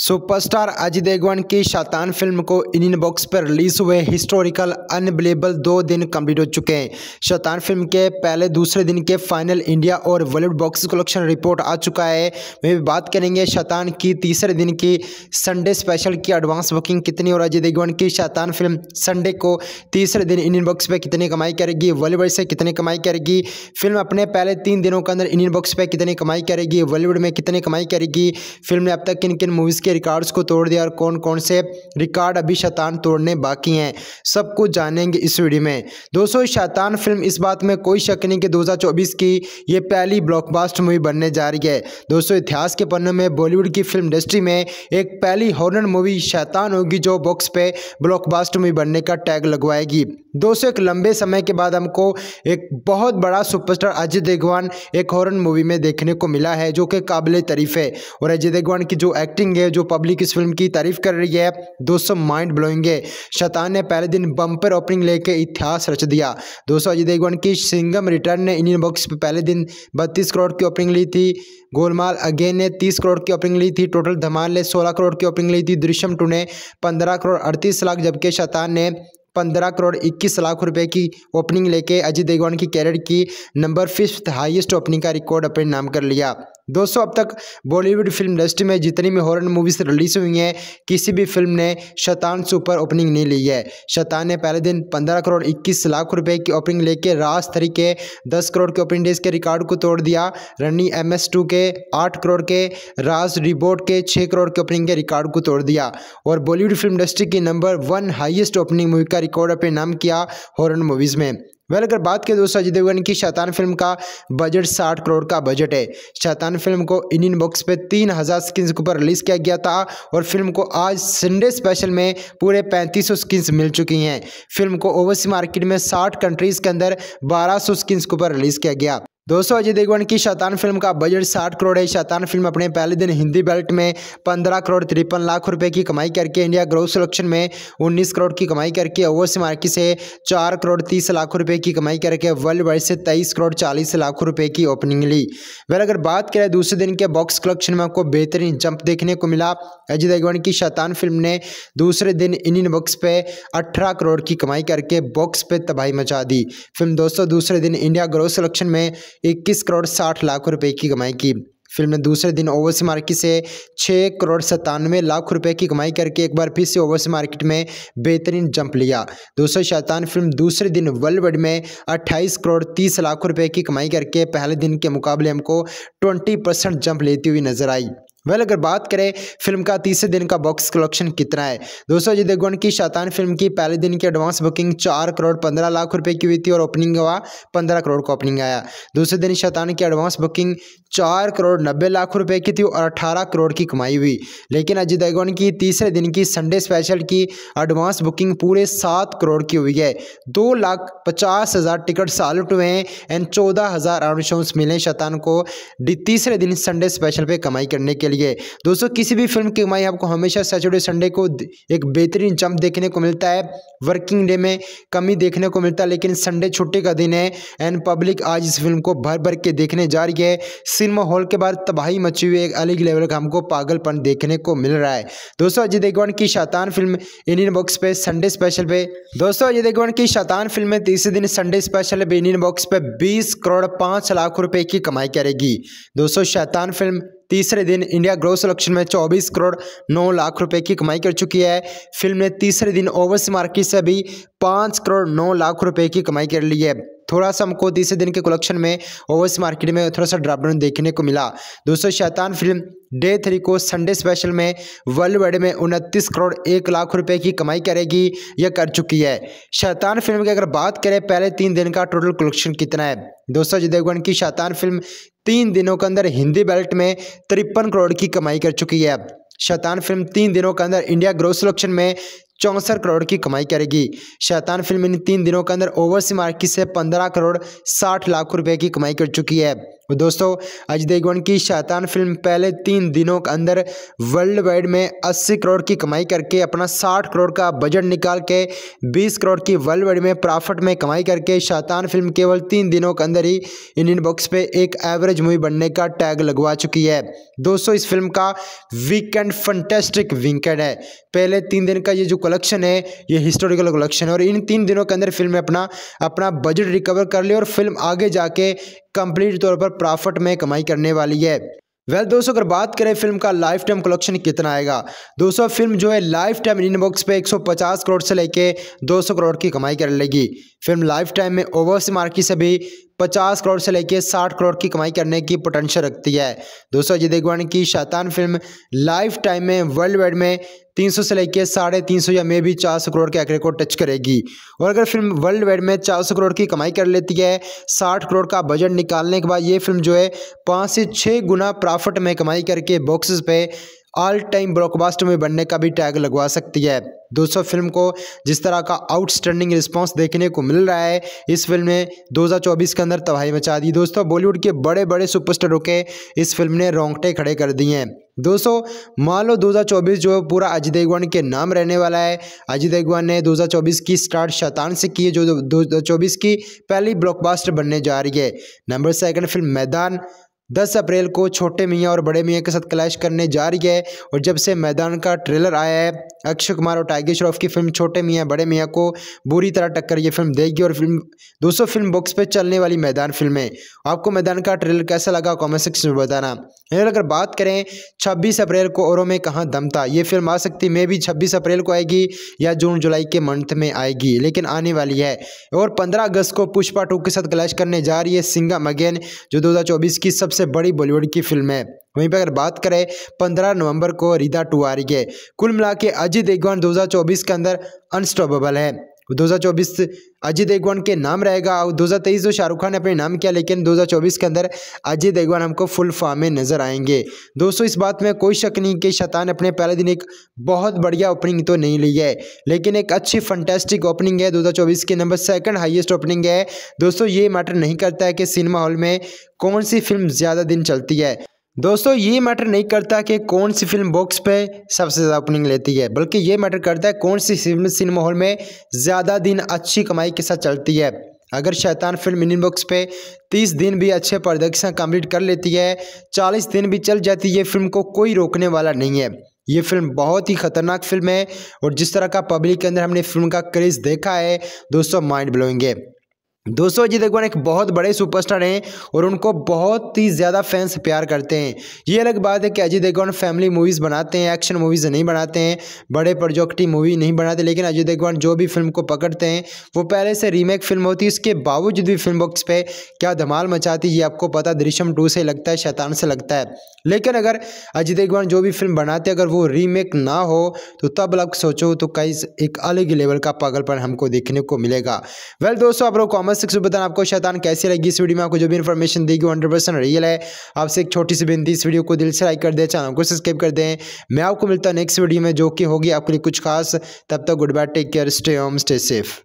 superstar Ajay Devgan की Shaitaan film को इन बॉक्स पर रिलीज हुए हिस्टोरिकल अनबिलेबल दो दिन कंप्लीट हो चुके हैं शैतान फिल्म के पहले दूसरे दिन के फाइनल इंडिया और बॉलीवुड बॉक्स कलेक्शन रिपोर्ट आ चुका है वे भी बात करेंगे शैतान की तीसरे दिन की संडे स्पेशल की एडवांस बुकिंग कितनी और अजय देवगन की शैतान फिल्म संडे को तीसरे दिन इंडियन बॉक्स पर कितनी कमाई करेगी बॉलीवुड से कितनी कमाई करेगी फिल्म अपने पहले तीन दिनों के अंदर इंडियन बॉक्स पर कितनी कमाई करेगी बॉलीवुड में कितनी कमाई करेगी फिल्म ने अब तक किन किन मूवीज़ के रिकॉर्ड्स को तोड़ दिया और कौन कौन से रिकॉर्ड अभी शैतान तोड़ने बाकी हैं सब कुछ जानेंगे इस वीडियो में दोस्तों शैतान फिल्म इस बात में कोई शक नहीं कि 2024 की ये पहली ब्लॉकबास्ट मूवी बनने जा रही है दोस्तों इतिहास के पन्नों में बॉलीवुड की फिल्म इंडस्ट्री में एक पहली हॉर्नर मूवी शैतान होगी जो बॉक्स पे ब्लॉक मूवी बनने का टैग लगवाएगी दो सौ एक लंबे समय के बाद हमको एक बहुत बड़ा सुपरस्टार अजय देगवान एक हॉरर मूवी में देखने को मिला है जो कि काबिल तारीफ है और अजय देगवान की जो एक्टिंग है जो पब्लिक इस फिल्म की तारीफ कर रही है दोस्तों माइंड ब्लोइंग है शतान ने पहले दिन बम्पर ओपनिंग लेके इतिहास रच दिया दोस्तों अजय देगवान की सिंगम रिटर्न ने इंडियन बॉक्स पर पहले दिन बत्तीस करोड़ की ओपनिंग ली थी गोलमाल अगेन ने तीस करोड़ की ओपनिंग ली थी टोटल धमाल ने सोलह करोड़ की ओपनिंग ली थी दृश्यम टू ने पंद्रह करोड़ अड़तीस लाख जबकि शतान ने पंद्रह करोड़ इक्कीस लाख रुपए की ओपनिंग लेके अजय देगवान की कैरियर की नंबर फिफ्थ हाईएस्ट ओपनिंग का रिकॉर्ड अपने नाम कर लिया दोस्तों अब तक बॉलीवुड फिल्म इंडस्ट्री में जितनी भी हॉरर मूवीज रिलीज हुई हैं किसी भी फिल्म ने शतान से ऊपर ओपनिंग नहीं ली है शतान ने पहले दिन 15 करोड़ 21 लाख रुपए की ओपनिंग लेके राज तरीके के 10 करोड़ के ओपनिंग डेज के रिकॉर्ड को तोड़ दिया रनी एम एस टू के 8 करोड़ के राज रिबोट के छः करोड़ के ओपनिंग के रिकॉर्ड को तोड़ दिया और बॉलीवुड फिल्म इंडस्ट्री की number one highest opening movie का रिकॉर्ड अपने नाम किया हॉरर मूवीज़ में वेल अगर बात करें दोस्तों अजय देवगन की शैतान फिल्म का बजट साठ करोड़ का बजट है शैतान फिल्म को इंडियन बॉक्स पे तीन हज़ार स्क्रीन्स के ऊपर रिलीज़ किया गया था और फिल्म को आज संडे स्पेशल में पूरे 3500 स्क्रीन्स मिल चुकी हैं फिल्म को ओवरसी मार्केट में साठ कंट्रीज़ के अंदर बारह सौ स्क्रीन्स के ऊपर रिलीज़ किया गया दोस्तों अजय देवगन की शैतान फिल्म का बजट साठ करोड़ है शैतान फिल्म अपने पहले दिन हिंदी बेल्ट में पंद्रह करोड़ तिरपन लाख रुपए की कमाई करके इंडिया ग्रोथ सिलेक्शन में उन्नीस करोड़ की कमाई करके से मार्केट से चार करोड़ तीस लाख रुपए की कमाई करके वर्ल्ड वाइड से तेईस करोड़ चालीस लाख रुपए की ओपनिंग ली वह अगर बात करें दूसरे दिन के बॉक्स कलेक्शन में आपको बेहतरीन जंप देखने को मिला अजय देवगन की शैतान फिल्म ने दूसरे दिन इंडियन बॉक्स पे अठारह करोड़ की कमाई करके बॉक्स पे तबाही मचा दी फिल्म दोस्तों दूसरे दिन इंडिया ग्रोथ सिलेक्शन में इक्कीस करोड़ साठ लाख रुपये की कमाई की फिल्म ने दूसरे दिन ओवरसी मार्केट से छः करोड़ सत्तानवे लाख रुपए की कमाई करके एक बार फिर से ओवरसी मार्केट में बेहतरीन जंप लिया सौ शैतान फिल्म दूसरे दिन वर्ल्ड में 28 करोड़ 30 लाख रुपए की कमाई करके पहले दिन के मुकाबले हमको 20 परसेंट जंप लेती हुई नजर आई वेल अगर बात करें फिल्म का तीसरे दिन का बॉक्स कलेक्शन कितना है दोस्तों अजय देवगन की शैतान फिल्म की पहले दिन की एडवांस बुकिंग चार करोड़ पंद्रह लाख रुपए की हुई थी और ओपनिंग हुआ पंद्रह करोड़ का ओपनिंग आया दूसरे दिन शैतान की एडवांस बुकिंग चार करोड़ नब्बे लाख रुपए की थी और अठारह करोड़ की कमाई हुई लेकिन अजय देवगन की तीसरे दिन की संडे स्पेशल की एडवांस बुकिंग पूरे सात करोड़ की हुई है दो लाख पचास हज़ार टिकट सालट हुए हैं एंड चौदह हज़ार अनुशंस मिले शतान को तीसरे दिन संडे स्पेशल पे कमाई करने के लिए दोस्तों किसी भी फिल्म की कमाई आपको हमेशा सैटरडे संडे को एक बेहतरीन जंप देखने को मिलता है वर्किंग डे में कमी देखने को मिलता है लेकिन संडे छुट्टी का दिन है एंड पब्लिक आज इस फिल्म को भर भर के देखने जा रही है सिनेमा हॉल के बाद तबाही मची हुई एक अलग लेवल का हमको पागलपन देखने को मिल रहा है दोस्तों अजय देवगन की शैतान फिल्म इंडियन बॉक्स पे संडे स्पेशल पे दोस्तों अजय देवगन की शैतान फिल्म में तीसरे दिन संडे स्पेशल पे इंडियन बॉक्स पे 20 करोड़ पाँच लाख रुपए की कमाई करेगी दोस्तों शैतान फिल्म तीसरे दिन इंडिया ग्रोथ सलेक्शन में 24 करोड़ 9 लाख रुपए की कमाई कर चुकी है फिल्म ने तीसरे दिन ओवरसी मार्केट से भी 5 करोड़ 9 लाख रुपए की कमाई कर ली है थोड़ा सा हमको तीसरे दिन के कलेक्शन में ओवर्स मार्केट में थोड़ा सा ड्रॉप डाउन देखने को मिला दोस्तों शैतान फिल्म डे थ्री को संडे स्पेशल में वर्ल्ड वाइड में उनतीस करोड़ एक लाख रुपए की कमाई करेगी या कर चुकी है शैतान फिल्म की अगर बात करें पहले तीन दिन का टोटल कलेक्शन कितना है दोस्तों जयदेवगन की शैतान फिल्म तीन दिनों के अंदर हिंदी बेल्ट में तिरपन करोड़ की कमाई कर चुकी है शैतान फिल्म तीन दिनों के अंदर इंडिया ग्रोथ सिलेक्शन में चौंसठ करोड़ की कमाई करेगी शैतान फिल्म इन तीन दिनों के अंदर ओवरसी मार्केट से पंद्रह करोड़ साठ लाख रुपए की कमाई कर चुकी है और तो दोस्तों अजय देवगन की शैतान फिल्म पहले तीन दिनों के अंदर वर्ल्ड वाइड में 80 करोड़ की कमाई करके अपना 60 करोड़ का बजट निकाल के 20 करोड़ की वर्ल्ड वाइड में प्रॉफिट में कमाई करके शैतान फिल्म केवल तीन दिनों के अंदर ही इंडियन बॉक्स पे एक एवरेज मूवी बनने का टैग लगवा चुकी है दोस्तों इस फिल्म का वीकेंड फंटेस्टिक वीकेंड है पहले तीन दिन का ये जो कलेक्शन है ये हिस्टोरिकल कलेक्शन है और इन तीन दिनों के अंदर फिल्म ने अपना अपना बजट रिकवर कर लिया और फिल्म आगे जाके कंप्लीट तौर पर प्रॉफिट में कमाई करने वाली है वेल well, दोस्तों अगर बात करें फिल्म का लाइफ टाइम कलेक्शन कितना आएगा दोस्तों फिल्म जो है लाइफ टाइम इनबॉक्स पे 150 करोड़ से लेके 200 करोड़ की कमाई कर लेगी फिल्म लाइफ टाइम में ओवरसी मार्केट से भी 50 करोड़ से लेकर 60 करोड़ की कमाई करने की पोटेंशियल रखती है दोस्तों अजय देवगन की शैतान फिल्म लाइफ टाइम में वर्ल्ड वाइड में 300 से लेकर साढ़े तीन सौ या मे भी 400 करोड़ के आंकड़े को टच करेगी और अगर फिल्म वर्ल्ड वाइड में 400 करोड़ की कमाई कर लेती है 60 करोड़ का बजट निकालने के बाद ये फिल्म जो है पाँच से छः गुना प्रॉफिट में कमाई करके बॉक्सेस पे ऑल टाइम ब्लॉकबास्टर में बनने का भी टैग लगवा सकती है दोस्तों फिल्म को जिस तरह का आउटस्टैंडिंग रिस्पांस देखने को मिल रहा है इस फिल्म ने 2024 के अंदर तबाही मचा दी दोस्तों बॉलीवुड के बड़े बड़े सुपरस्टारों के इस फिल्म ने रोंगटे खड़े कर दिए हैं दोस्तों मान लो दो जो है पूरा अजय देवगन के नाम रहने वाला है अजय देवगन ने 2024 की स्टार्ट शैतान से की है जो 2024 की पहली ब्लॉकबास्टर बनने जा रही है नंबर सेकंड फिल्म मैदान 10 अप्रैल को छोटे मियाँ और बड़े मियाँ के साथ क्लैश करने जा रही है और जब से मैदान का ट्रेलर आया है अक्षय कुमार और टाइगर श्रॉफ की फिल्म छोटे मियाँ बड़े मियाँ को बुरी तरह टक्कर ये फिल्म देगी और फिल्म सौ फिल्म बॉक्स पर चलने वाली मैदान फिल्म है आपको मैदान का ट्रेलर कैसा लगा कॉमेंट सेक्शन में बताना फिर अगर बात करें 26 अप्रैल को औरों में कहाँ दम था ये फिल्म आ सकती मे भी 26 अप्रैल को आएगी या जून जुलाई के मंथ में आएगी लेकिन आने वाली है और 15 अगस्त को पुष्पा टू के साथ क्लैश करने जा रही है सिंगम अगेन जो 2024 की सबसे बड़ी बॉलीवुड की फिल्म है वहीं पर अगर बात करें पंद्रह नवंबर को रिदा टू आ रही है कुल मिला के अजय देगवान दो के अंदर अनस्टॉपेबल है चौबीस अजय देगवान के नाम रहेगा और तेईस जो तो शाहरुख खान ने अपने नाम किया लेकिन 2024 के अंदर अजय देगवान हमको फुल फॉर्म में नजर आएंगे दोस्तों इस बात में कोई शक नहीं कि शतान अपने पहले दिन एक बहुत बढ़िया ओपनिंग तो नहीं ली है लेकिन एक अच्छी फंटेस्टिक ओपनिंग है 2024 की नंबर सेकंड हाईएस्ट ओपनिंग है दोस्तों ये मैटर नहीं करता है कि सिनेमा हॉल में कौन सी फिल्म ज़्यादा दिन चलती है दोस्तों ये मैटर नहीं करता कि कौन सी फिल्म बॉक्स पे सबसे ज़्यादा ओपनिंग लेती है बल्कि ये मैटर करता है कौन सी फिल्म सिनेमा हॉल में ज़्यादा दिन अच्छी कमाई के साथ चलती है अगर शैतान फिल्म इन बॉक्स पे 30 दिन भी अच्छे प्रदर्शन कंप्लीट कर लेती है 40 दिन भी चल जाती है ये फिल्म को कोई रोकने वाला नहीं है ये फिल्म बहुत ही खतरनाक फिल्म है और जिस तरह का पब्लिक के अंदर हमने फिल्म का क्रेज़ देखा है दोस्तों माइंड ब्लोइंग है दोस्तों अजय देवगन एक बहुत बड़े सुपरस्टार हैं और उनको बहुत ही ज़्यादा फैंस प्यार करते हैं ये अलग बात है कि अजय देवगन फैमिली मूवीज़ बनाते हैं एक्शन मूवीज़ नहीं बनाते हैं बड़े प्रोजेक्टी मूवी नहीं बनाते लेकिन अजय देवगन जो भी फिल्म को पकड़ते हैं वो पहले से रीमेक फिल्म होती है उसके बावजूद भी फिल्म बॉक्स पर क्या धमाल मचाती है ये आपको पता दृश्यम टू से लगता है शैतान से लगता है लेकिन अगर अजय देवगन जो भी फिल्म बनाते अगर वो रीमेक ना हो तो तब आप सोचो तो कई एक अलग लेवल का पागलपन हमको देखने को मिलेगा वेल दोस्तों आप लोग कॉमर्स शख्स को बताना आपको शैतान कैसी लगी इस वीडियो में आपको जो भी इन्फॉर्मेशन देगी हंड्रेड परसेंट रियल है आपसे एक छोटी सी बिनती इस वीडियो को दिल से लाइक कर दें चैनल को सब्सक्राइब कर दें मैं आपको मिलता हूँ नेक्स्ट वीडियो में जो कि होगी आपके लिए कुछ खास तब तक goodbye take care stay home stay safe